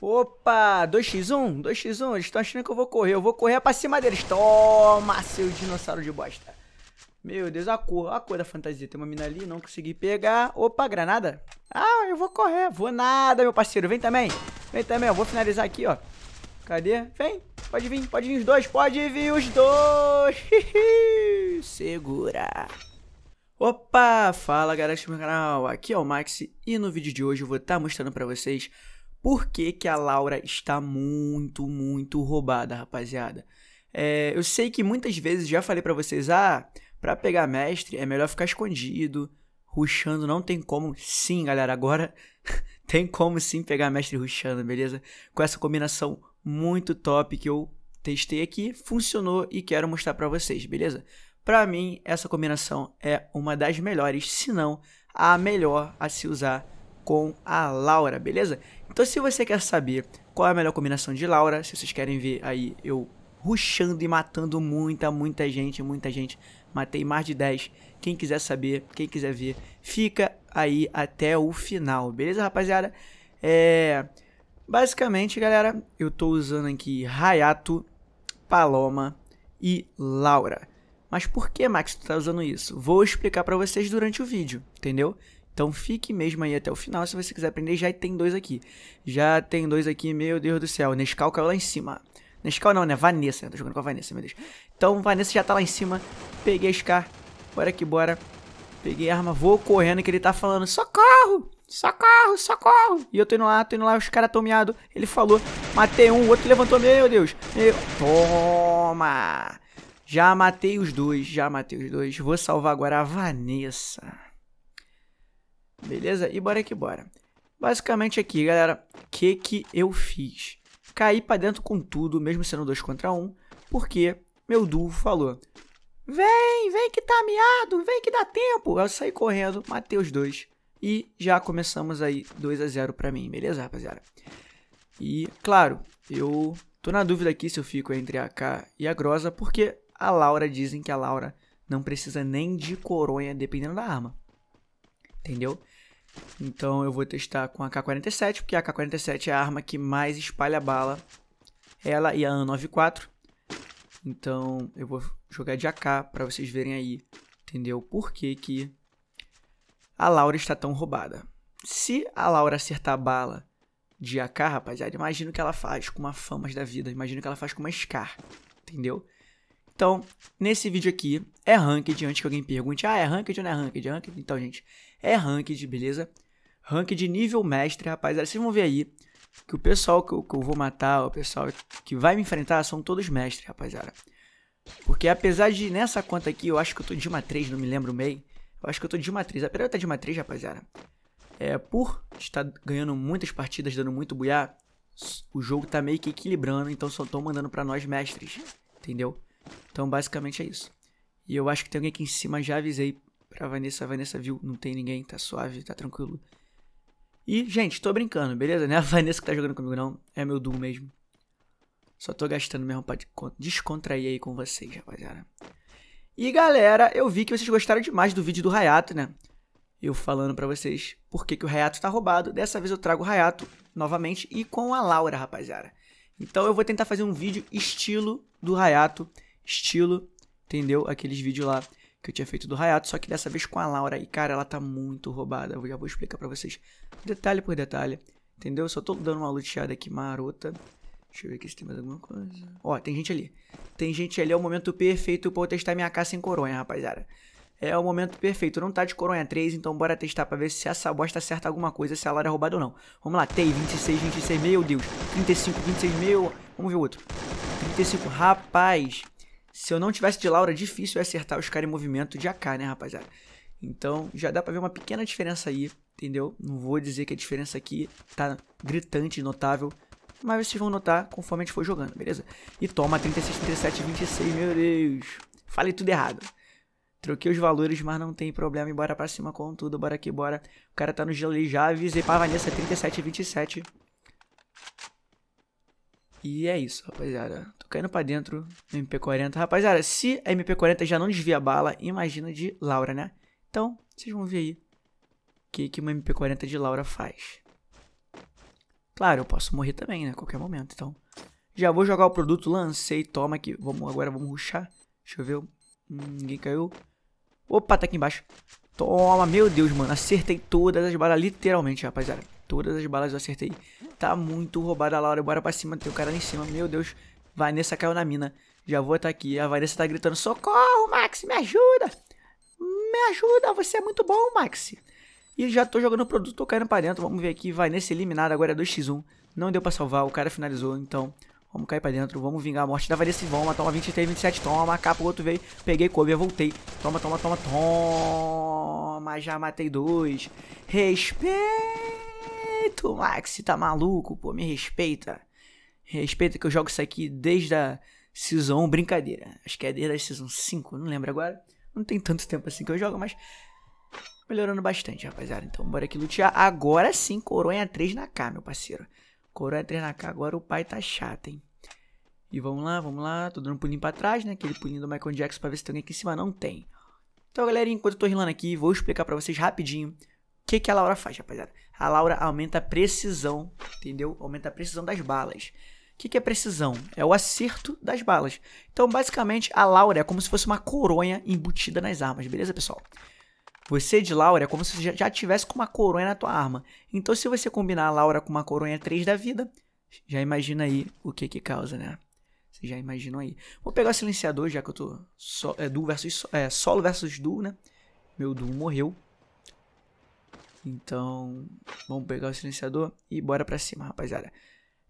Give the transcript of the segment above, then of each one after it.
Opa, 2x1, 2x1, eles estão achando que eu vou correr, eu vou correr é pra cima deles. Toma, seu dinossauro de bosta. Meu Deus, a cor, a cor da fantasia. Tem uma mina ali, não consegui pegar. Opa, granada. Ah, eu vou correr, vou nada, meu parceiro, vem também. Vem também, eu vou finalizar aqui, ó. Cadê? Vem, pode vir, pode vir os dois, pode vir os dois. Segura. Opa, fala galera do meu canal, aqui é o Max e no vídeo de hoje eu vou estar tá mostrando pra vocês por que, que a Laura está muito, muito roubada, rapaziada? É, eu sei que muitas vezes já falei para vocês, ah, para pegar mestre é melhor ficar escondido, ruxando não tem como. Sim, galera, agora tem como sim pegar mestre ruxando, beleza? Com essa combinação muito top que eu testei aqui, funcionou e quero mostrar para vocês, beleza? Para mim, essa combinação é uma das melhores, se não a melhor a se usar com a Laura, beleza? Então se você quer saber qual é a melhor combinação de Laura, se vocês querem ver aí eu ruxando e matando muita, muita gente, muita gente, matei mais de 10. Quem quiser saber, quem quiser ver, fica aí até o final, beleza, rapaziada? É... Basicamente, galera, eu tô usando aqui Rayato, Paloma e Laura. Mas por que, Max, tu tá usando isso? Vou explicar para vocês durante o vídeo, entendeu? Então fique mesmo aí até o final se você quiser aprender. Já tem dois aqui. Já tem dois aqui, meu Deus do céu. Nescau caiu lá em cima. Nescau não, né? Vanessa. Eu tô jogando com a Vanessa, meu Deus. Então Vanessa já tá lá em cima. Peguei a Scar. Bora que bora. Peguei a arma, vou correndo que ele tá falando Socorro! Socorro! Socorro! E eu tô indo lá, tô indo lá, os caras tão meado Ele falou, matei um, o outro levantou, meu Deus. Meu... Toma! Já matei os dois, já matei os dois. Vou salvar agora a Vanessa. Beleza? E bora que bora. Basicamente aqui, galera, o que que eu fiz? Caí pra dentro com tudo, mesmo sendo 2 contra 1, um, porque meu duo falou Vem, vem que tá miado, vem que dá tempo. Eu saí correndo, matei os dois e já começamos aí 2 a 0 pra mim, beleza, rapaziada? E, claro, eu tô na dúvida aqui se eu fico entre a K e a Grosa, porque a Laura, dizem que a Laura não precisa nem de coronha, dependendo da arma. Entendeu? Então eu vou testar com a K-47, porque a K-47 é a arma que mais espalha bala. Ela e a AN-94. Então eu vou jogar de AK para vocês verem aí, entendeu? Por que que a Laura está tão roubada. Se a Laura acertar a bala de AK, rapaziada, imagino que ela faz com uma Famas da vida. Imagino que ela faz com uma Scar, entendeu? Então, nesse vídeo aqui, é ranked, antes que alguém pergunte, ah, é ranked ou não é ranked? É ranked? Então, gente, é ranked, beleza? Ranked nível mestre, rapaziada. Vocês vão ver aí que o pessoal que eu, que eu vou matar, o pessoal que vai me enfrentar, são todos mestres, rapaziada. Porque apesar de, nessa conta aqui, eu acho que eu tô de uma 3, não me lembro bem. Eu acho que eu tô de uma 3. Apesar de eu estar de uma 3, rapaziada, é, por estar ganhando muitas partidas, dando muito buiá, o jogo tá meio que equilibrando, então só tô mandando pra nós mestres, entendeu? Então, basicamente é isso. E eu acho que tem alguém aqui em cima, já avisei pra Vanessa. A Vanessa viu, não tem ninguém, tá suave, tá tranquilo. E, gente, tô brincando, beleza? Não é a Vanessa que tá jogando comigo, não. É meu duo mesmo. Só tô gastando mesmo pra descontrair aí com vocês, rapaziada. E, galera, eu vi que vocês gostaram demais do vídeo do Rayato, né? Eu falando pra vocês por que, que o Rayato tá roubado. Dessa vez eu trago o Rayato novamente e com a Laura, rapaziada. Então eu vou tentar fazer um vídeo estilo do Rayato estilo, entendeu? Aqueles vídeos lá que eu tinha feito do Rayato, só que dessa vez com a Laura. E, cara, ela tá muito roubada. Eu já vou explicar para vocês detalhe por detalhe, entendeu? só tô dando uma luteada aqui marota. Deixa eu ver aqui se tem mais alguma coisa. Ó, tem gente ali. Tem gente ali, é o momento perfeito pra eu testar minha caça em coronha, rapaziada. É o momento perfeito. Não tá de coronha 3, então bora testar pra ver se essa bosta acerta alguma coisa, se a Laura é roubada ou não. Vamos lá, tem 26, 26, meu Deus. 35, 26, meu. Vamos ver o outro. 35, rapaz. Se eu não tivesse de Laura, difícil é acertar os caras em movimento de AK, né, rapaziada? Então, já dá pra ver uma pequena diferença aí, entendeu? Não vou dizer que a diferença aqui tá gritante, notável, mas vocês vão notar conforme a gente for jogando, beleza? E toma 36, 37, 26, meu Deus. Falei tudo errado. Troquei os valores, mas não tem problema. E bora pra cima com tudo, bora aqui, bora. O cara tá no gelo ali, já avisei pra Vanessa 37, 27. E é isso, rapaziada. Tô caindo pra dentro do MP40. Rapaziada, se a MP40 já não desvia a bala, imagina de Laura, né? Então, vocês vão ver aí o que, que uma MP40 de Laura faz. Claro, eu posso morrer também, né? A qualquer momento, então. Já vou jogar o produto, lancei, toma aqui. Vamos, agora vamos ruxar. Deixa eu ver. Hum, ninguém caiu. Opa, tá aqui embaixo. Toma, meu Deus, mano. Acertei todas as balas, literalmente, rapaziada. Todas as balas eu acertei. Tá muito roubada a Laura. Bora pra cima. Tem o um cara lá em cima. Meu Deus. Vanessa caiu na mina. Já vou estar tá aqui. A Vanessa tá gritando: Socorro, Max, me ajuda! Me ajuda, você é muito bom, Max. E já tô jogando o produto, tô caindo pra dentro. Vamos ver aqui. Vanessa eliminada. Agora é 2x1. Não deu pra salvar. O cara finalizou. Então, Vamos cair pra dentro, vamos vingar a morte da Vanessa e vamos. Toma 23, 27, toma, capa, o outro veio. Peguei, coube, voltei. Toma, toma, toma, toma. Já matei dois. respeito! 18, Max, tá maluco, pô, me respeita. Respeita que eu jogo isso aqui desde a Season 1, brincadeira. Acho que é desde a Season 5, não lembro agora. Não tem tanto tempo assim que eu jogo, mas melhorando bastante, rapaziada. Então bora aqui lutear. Agora sim, Coronha 3 na K, meu parceiro. Coronha 3 na K, agora o pai tá chato, hein. E vamos lá, vamos lá. Tô dando um pulinho pra trás, né? Aquele pulinho do Michael Jackson pra ver se tem alguém aqui em cima. Não tem. Então, galera, enquanto eu tô rilando aqui, vou explicar pra vocês rapidinho que, que a Laura faz, rapaziada? A Laura aumenta a precisão, entendeu? Aumenta a precisão das balas. O que, que é precisão? É o acerto das balas. Então, basicamente, a Laura é como se fosse uma coronha embutida nas armas, beleza, pessoal? Você de Laura é como se já, já tivesse com uma coronha na tua arma. Então, se você combinar a Laura com uma coronha 3 da vida, já imagina aí o que que causa, né? Você já imaginou aí. Vou pegar o silenciador, já que eu tô so, é, duo versus, é, solo versus duo, né? Meu duo morreu. Então, vamos pegar o silenciador e bora pra cima, rapaziada.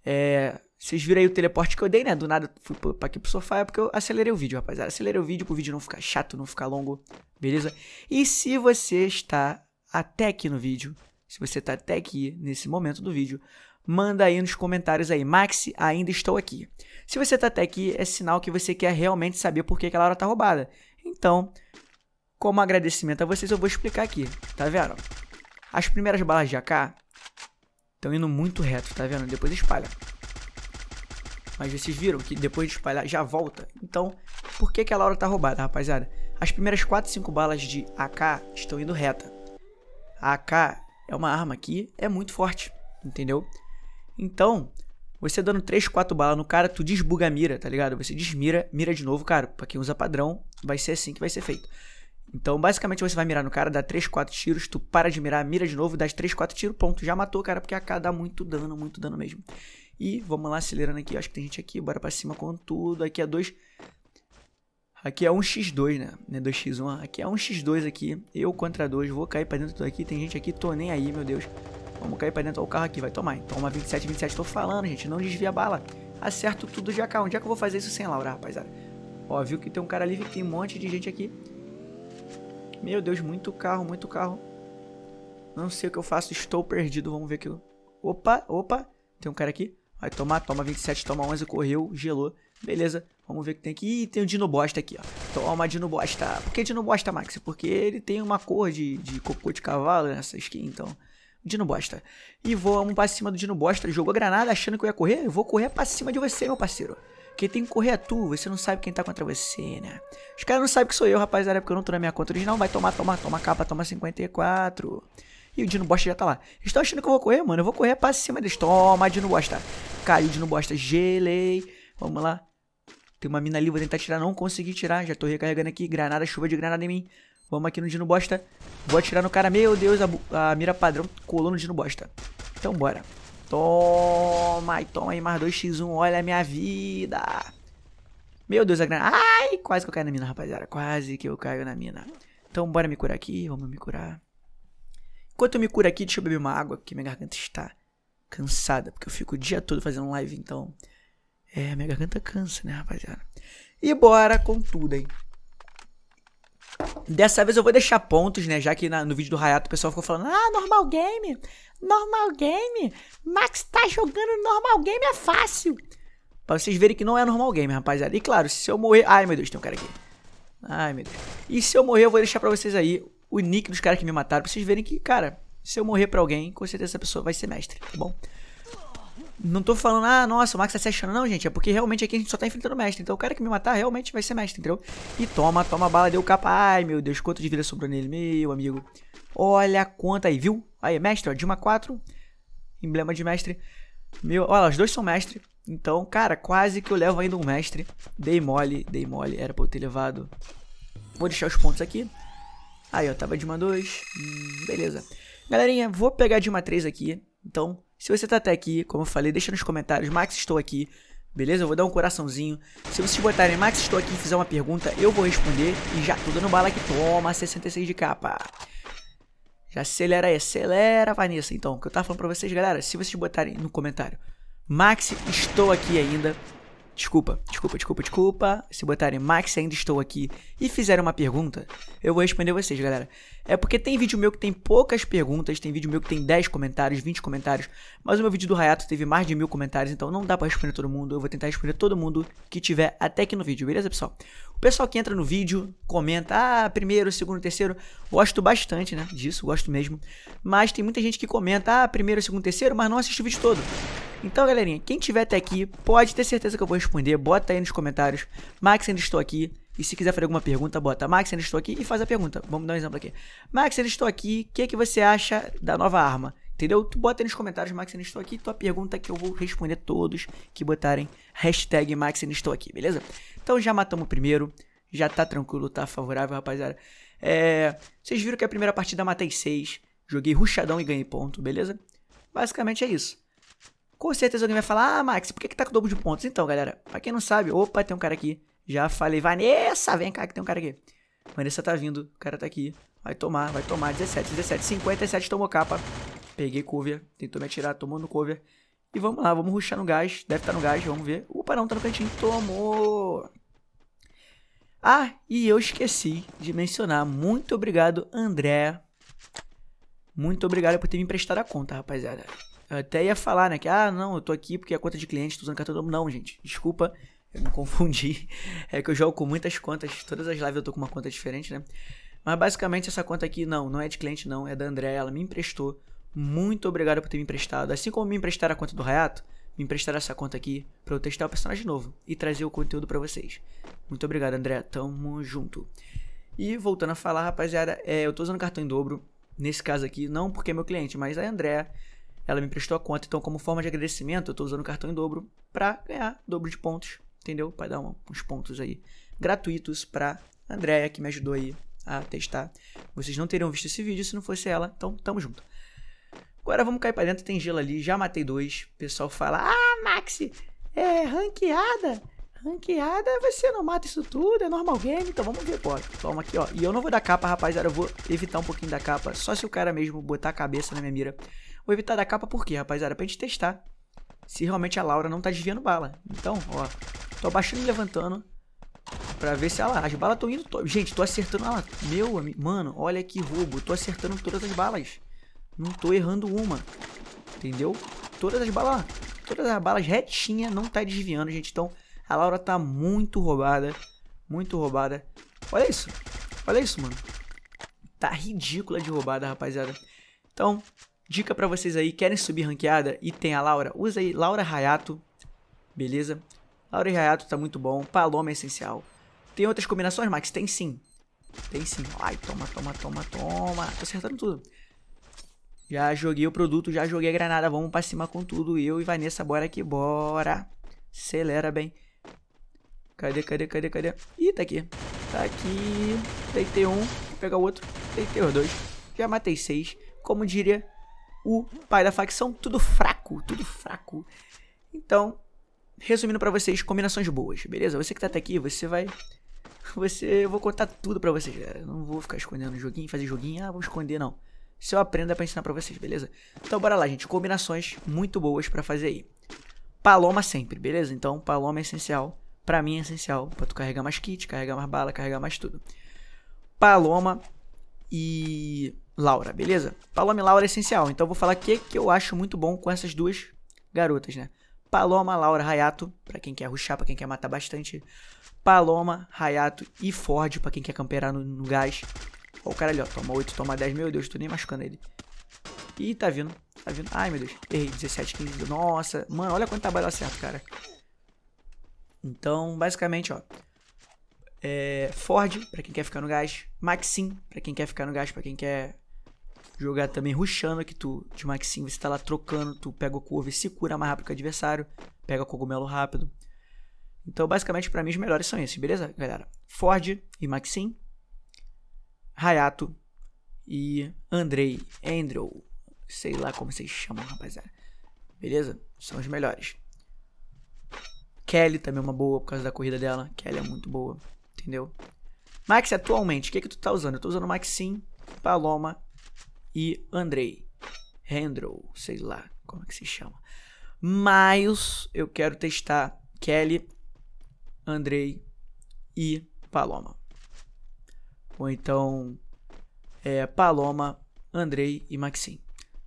É, vocês viram aí o teleporte que eu dei, né? Do nada fui pra aqui pro sofá, é porque eu acelerei o vídeo, rapaziada. Acelerei o vídeo pro vídeo não ficar chato, não ficar longo, beleza? E se você está até aqui no vídeo, se você tá até aqui nesse momento do vídeo, manda aí nos comentários aí, Max, ainda estou aqui. Se você tá até aqui, é sinal que você quer realmente saber por que aquela hora tá roubada. Então, como agradecimento a vocês, eu vou explicar aqui, tá vendo? As primeiras balas de AK estão indo muito reto, tá vendo? Depois espalha. Mas vocês viram que depois de espalhar já volta. Então, por que, que a Laura tá roubada, rapaziada? As primeiras 4, 5 balas de AK estão indo reta. A AK é uma arma que é muito forte, entendeu? Então, você dando 3, 4 balas no cara, tu desbuga a mira, tá ligado? Você desmira, mira de novo, cara. Pra quem usa padrão, vai ser assim que vai ser feito. Então, basicamente, você vai mirar no cara, dá 3, 4 tiros, tu para de mirar, mira de novo, dá 3, 4 tiros, ponto. Já matou o cara, porque a AK dá muito dano, muito dano mesmo. E vamos lá, acelerando aqui, acho que tem gente aqui, bora pra cima com tudo. Aqui é 2... Aqui é 1x2, né? 2x1, é aqui é 1x2 aqui, eu contra 2, vou cair pra dentro daqui, tem gente aqui, tô nem aí, meu Deus. Vamos cair pra dentro, ó, o carro aqui vai tomar, toma 27, 27, tô falando, gente, não desvia a bala. Acerto tudo de AK, onde é que eu vou fazer isso sem Laura, rapaziada? Ó, viu que tem um cara ali, tem um monte de gente aqui. Meu Deus, muito carro, muito carro. Não sei o que eu faço, estou perdido. Vamos ver aqui. Opa, opa. Tem um cara aqui. Vai tomar, toma 27, toma 11, correu, gelou. Beleza, vamos ver o que tem aqui. Ih, tem um Dino Bosta aqui, ó. Toma, Dino Bosta. Por que Dino Bosta, Max? Porque ele tem uma cor de, de cocô de cavalo nessa skin, então... Dino Bosta. E vamos pra cima do Dino Bosta. Ele jogou granada achando que eu ia correr. Eu vou correr pra cima de você, meu parceiro. Porque tem que correr a tua, você não sabe quem tá contra você, né? Os caras não sabem que sou eu, rapaziada, porque eu não tô na minha conta original. Vai tomar, tomar, toma capa, toma 54. E o Dino Bosta já tá lá. Estão achando que eu vou correr, mano? Eu vou correr pra cima deles. Toma, Dino Bosta. Caiu Dino Bosta, gelei. Vamos lá. Tem uma mina ali, vou tentar tirar. Não consegui tirar. Já tô recarregando aqui. Granada, chuva de granada em mim. Vamos aqui no Dino Bosta. Vou atirar no cara. Meu Deus, a, a mira padrão colou no Dino Bosta. Então bora. Toma, e toma aí mais 2x1. Olha a minha vida. Meu Deus, a grana. Ai, quase que eu caio na mina, rapaziada. Quase que eu caio na mina. Então, bora me curar aqui. Vamos me curar. Enquanto eu me curo aqui, deixa eu beber uma água, porque minha garganta está cansada. Porque eu fico o dia todo fazendo live, então... É, minha garganta cansa, né, rapaziada? E bora com tudo, hein? Dessa vez eu vou deixar pontos, né? Já que na, no vídeo do Rayato o pessoal ficou falando, ah, normal game, normal game, Max tá jogando normal game é fácil. Pra vocês verem que não é normal game, rapaziada. E claro, se eu morrer... Ai, meu Deus, tem um cara aqui. Ai, meu Deus. E se eu morrer, eu vou deixar pra vocês aí o nick dos caras que me mataram, pra vocês verem que, cara, se eu morrer pra alguém, com certeza essa pessoa vai ser mestre, tá bom? Não tô falando, ah, nossa, o Max tá se achando. Não, gente, é porque realmente aqui a gente só tá enfrentando o mestre. Então o cara que me matar realmente vai ser mestre, entendeu? E toma, toma bala, deu capa. Ai, meu Deus, quanto de vida sobrou nele, meu amigo. Olha quanto aí, viu? Aí, mestre, ó, Dilma 4. Emblema de mestre. Meu, olha, os dois são mestre. Então, cara, quase que eu levo ainda um mestre. Dei mole, dei mole. Era pra eu ter levado. Vou deixar os pontos aqui. Aí, ó, tava Dilma 2. Hum, beleza. Galerinha, vou pegar Dilma 3 aqui. Então, se você tá até aqui, como eu falei, deixa nos comentários, Max, estou aqui. Beleza? Eu vou dar um coraçãozinho. Se vocês botarem Max, estou aqui e fizer uma pergunta, eu vou responder. E já tô dando bala que toma 66 de capa. Já acelera aí, acelera, Vanessa. Então, o que eu tava falando pra vocês, galera, se vocês botarem no comentário, Max, estou aqui ainda. Desculpa, desculpa, desculpa, desculpa. Se botarem Max, ainda estou aqui e fizerem uma pergunta, eu vou responder vocês, galera. É porque tem vídeo meu que tem poucas perguntas, tem vídeo meu que tem 10 comentários, 20 comentários, mas o meu vídeo do Rayato teve mais de mil comentários, então não dá pra responder todo mundo. Eu vou tentar responder todo mundo que tiver até aqui no vídeo, beleza, pessoal? O pessoal que entra no vídeo, comenta, ah, primeiro, segundo, terceiro, gosto bastante, né, disso, gosto mesmo. Mas tem muita gente que comenta, ah, primeiro, segundo, terceiro, mas não assiste o vídeo todo. Então, galerinha, quem tiver até aqui, pode ter certeza que eu vou responder. Bota aí nos comentários. Max, ainda estou aqui. E se quiser fazer alguma pergunta, bota Max, ainda estou aqui e faz a pergunta. Vamos dar um exemplo aqui. Max, ainda estou aqui. O que, é que você acha da nova arma? Entendeu? Tu bota aí nos comentários, Max, ainda estou aqui. Tua pergunta que eu vou responder todos que botarem hashtag Max, ainda estou aqui, beleza? Então já matamos o primeiro. Já tá tranquilo, tá favorável, rapaziada. É, vocês viram que a primeira partida matei 6. Joguei ruchadão e ganhei ponto, beleza? Basicamente é isso. Com certeza alguém vai falar, ah, Max, por que, que tá com o dobro de pontos? Então, galera, pra quem não sabe, opa, tem um cara aqui. Já falei, Vanessa, vem cá que tem um cara aqui. Vanessa tá vindo, o cara tá aqui. Vai tomar, vai tomar. 17, 17, 57, tomou capa. Peguei cover, tentou me atirar, tomou no cover. E vamos lá, vamos ruxar no gás. Deve estar tá no gás, vamos ver. Opa, não, tá no cantinho. Tomou! Ah, e eu esqueci de mencionar. Muito obrigado, André. Muito obrigado por ter me emprestado a conta, rapaziada até ia falar, né? Que, ah, não, eu tô aqui porque a conta de cliente, tô usando cartão do... Não, gente, desculpa, eu me confundi. É que eu jogo com muitas contas, todas as lives eu tô com uma conta diferente, né? Mas basicamente essa conta aqui, não, não é de cliente não, é da André, ela me emprestou. Muito obrigado por ter me emprestado. Assim como me emprestaram a conta do Rayato, me emprestaram essa conta aqui para eu testar o personagem novo e trazer o conteúdo para vocês. Muito obrigado, André. Tamo junto. E voltando a falar, rapaziada, é, eu tô usando cartão em dobro. Nesse caso aqui, não porque é meu cliente, mas é a André ela me prestou a conta. Então, como forma de agradecimento, eu estou usando o cartão em dobro para ganhar dobro de pontos, entendeu? Pra dar uns pontos aí gratuitos para Andréia, que me ajudou aí a testar. Vocês não teriam visto esse vídeo se não fosse ela, então tamo junto. Agora vamos cair para dentro, tem gelo ali, já matei dois. O pessoal fala, ah, Maxi, é ranqueada. Ranqueada, você não mata isso tudo, é normal game, então vamos ver, pô. Toma aqui, ó. E eu não vou dar capa, rapaziada, eu vou evitar um pouquinho da capa, só se o cara mesmo botar a cabeça na minha mira. Vou evitar da capa por quê, rapaziada? Pra gente testar se realmente a Laura não tá desviando bala. Então, ó, tô abaixando e levantando pra ver se ela... As balas estão indo... Tô, gente, tô acertando ela. Meu amigo... Mano, olha que roubo. Tô acertando todas as balas. Não tô errando uma. Entendeu? Todas as balas... Todas as balas retinha não tá desviando, gente. Então, a Laura tá muito roubada. Muito roubada. Olha isso. Olha isso, mano. Tá ridícula de roubada, rapaziada. Então, Dica para vocês aí, querem subir ranqueada e tem a Laura, usa aí Laura Rayato, beleza? Laura Rayato tá muito bom, Paloma é essencial. Tem outras combinações, Max? Tem sim. Tem sim. Ai, toma, toma, toma, toma. Tô acertando tudo. Já joguei o produto, já joguei a granada. Vamos pra cima com tudo. Eu e Vanessa, bora que bora. Acelera bem. Cadê, cadê, cadê, cadê? Ih, tá aqui. Tá aqui. Deitei um. Vou pegar o outro. Deitei os dois. Já matei seis. Como diria o pai da facção, tudo fraco, tudo fraco. Então, resumindo para vocês, combinações boas, beleza? Você que tá até aqui, você vai você eu vou contar tudo para vocês, galera. É, não vou ficar escondendo joguinho, fazer joguinho, ah, vou esconder não. Se eu aprendo é para ensinar para vocês, beleza? Então bora lá, gente, combinações muito boas para fazer aí. Paloma sempre, beleza? Então Paloma é essencial, para mim é essencial para tu carregar mais kit, carregar mais bala, carregar mais tudo. Paloma e Laura, beleza? Paloma e Laura é essencial, então eu vou falar o que, que eu acho muito bom com essas duas garotas, né? Paloma, Laura, Rayato, para quem quer ruxar, para quem quer matar bastante. Paloma, Rayato e Ford, para quem quer camperar no, no gás. Ó, o cara ali, ó, toma 8, toma 10, meu Deus, tô nem machucando ele. Ih, tá vindo, tá vindo. Ai, meu Deus, errei, 17, 15, nossa. Mano, olha quanto trabalho certo, cara. Então, basicamente, ó. É Ford, para quem quer ficar no gás. Maxim, para quem quer ficar no gás, para quem quer jogar também ruxando que tu, de Maxin você tá lá trocando, tu pega o e se cura mais rápido que o adversário, pega cogumelo rápido. Então, basicamente, para mim, os melhores são esses, beleza, galera? Ford e Maxim, Hayato e Andrei, Andrew, sei lá como vocês chamam, rapaziada. Beleza? São os melhores. Kelly também é uma boa por causa da corrida dela. Kelly é muito boa, entendeu? Max, atualmente, o que, que tu tá usando? Eu tô usando Maxim, Paloma e Andrei. Rendro, sei lá como é que se chama. Mas eu quero testar Kelly, Andrei e Paloma. Ou então é, Paloma, Andrei e Maxim.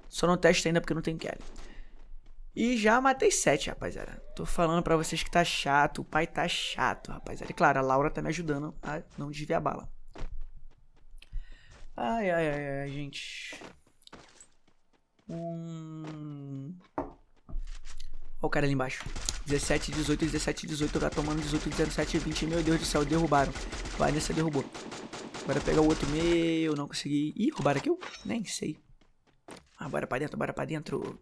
Só não testa ainda porque não tem Kelly. E já matei sete, rapaziada. Tô falando para vocês que tá chato, o pai tá chato, rapaziada. E claro, a Laura tá me ajudando a não desviar a bala. Ai, ai, ai, ai, gente. Um... Olha o cara ali embaixo. 17, 18, 17, 18. Tá tomando 18, 17, 20. Meu Deus do céu, derrubaram. Vai nessa, derrubou. Agora pegar o outro. Meu, não consegui. Ih, roubaram aqui? nem sei. Ah, bora pra dentro, bora pra dentro.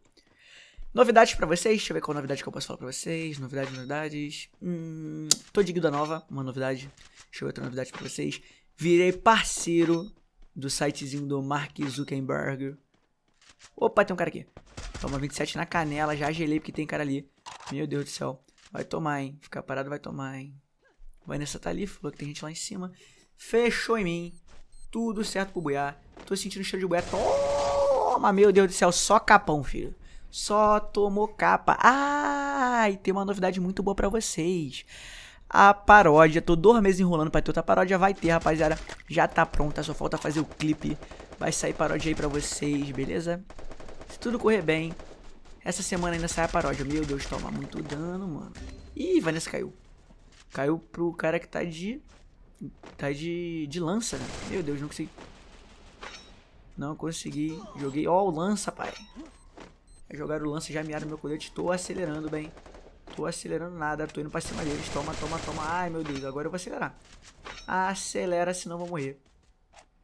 Novidades pra vocês, deixa eu ver qual novidade que eu posso falar pra vocês. Novidades, novidades. Hum, tô de guilda nova, uma novidade. Deixa eu ver outra novidade pra vocês. Virei parceiro do sitezinho do Mark Zuckerberg. Opa, tem um cara aqui. Toma 27 na canela, já gelei porque tem cara ali. Meu Deus do céu. Vai tomar, hein? Ficar parado vai tomar, hein? Vanessa tá ali, falou que tem gente lá em cima. Fechou em mim. Tudo certo pro buiá. Tô sentindo cheiro de buiá. Toma, meu Deus do céu. Só capão, filho. Só tomou capa. Ah, e tem uma novidade muito boa para vocês a paródia. Tô dois meses enrolando pra ter outra paródia. Vai ter, rapaziada. Já tá pronta, só falta fazer o clipe. Vai sair paródia aí pra vocês, beleza? Se tudo correr bem, essa semana ainda sai a paródia. Meu Deus, toma muito dano, mano. Ih, Vanessa caiu. Caiu pro cara que tá de... Tá de, de lança, né? Meu Deus, não consegui... Não consegui. Joguei... Ó, oh, o lança, pai. Jogaram o lança, já mearam meu colete. Tô acelerando bem. Tô acelerando nada, tô indo pra cima deles. Toma, toma, toma. Ai, meu Deus, agora eu vou acelerar. Acelera, senão eu vou morrer.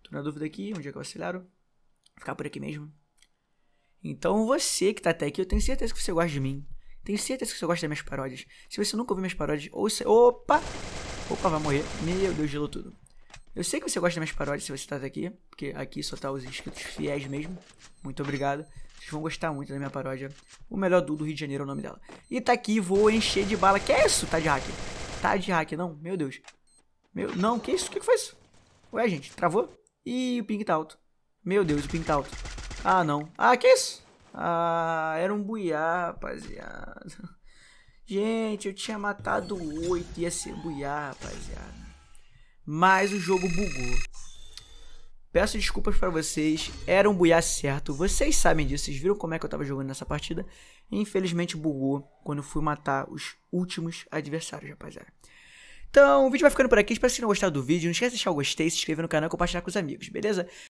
Tô na dúvida aqui, onde é que eu acelero? Vou ficar por aqui mesmo. Então você que tá até aqui, eu tenho certeza que você gosta de mim. Tenho certeza que você gosta das minhas paródias. Se você nunca ouviu minhas paródias, ou você... Opa! Opa, vai morrer. Meu Deus, gelou tudo. Eu sei que você gosta das minhas paródias se você tá até aqui, porque aqui só tá os inscritos fiéis mesmo. Muito obrigado. Vocês vão gostar muito da minha paródia. O melhor do Rio de Janeiro é o nome dela. E tá aqui, vou encher de bala. Que é isso, tá de hack? Tá de hack, não? Meu Deus. Meu, não, que isso? O que, que foi isso? Ué, gente, travou? Ih, o ping tá alto. Meu Deus, o ping tá alto. Ah, não. Ah, que isso? Ah, era um buiá, rapaziada. Gente, eu tinha matado oito, ia ser buiá, rapaziada. Mas o jogo bugou. Peço desculpas para vocês, era um buiá certo, vocês sabem disso, vocês viram como é que eu tava jogando nessa partida. Infelizmente bugou quando fui matar os últimos adversários, rapaziada. Então, o vídeo vai ficando por aqui, espero que vocês tenham gostado do vídeo, não esquece de deixar o gostei, se inscrever no canal e compartilhar com os amigos, beleza?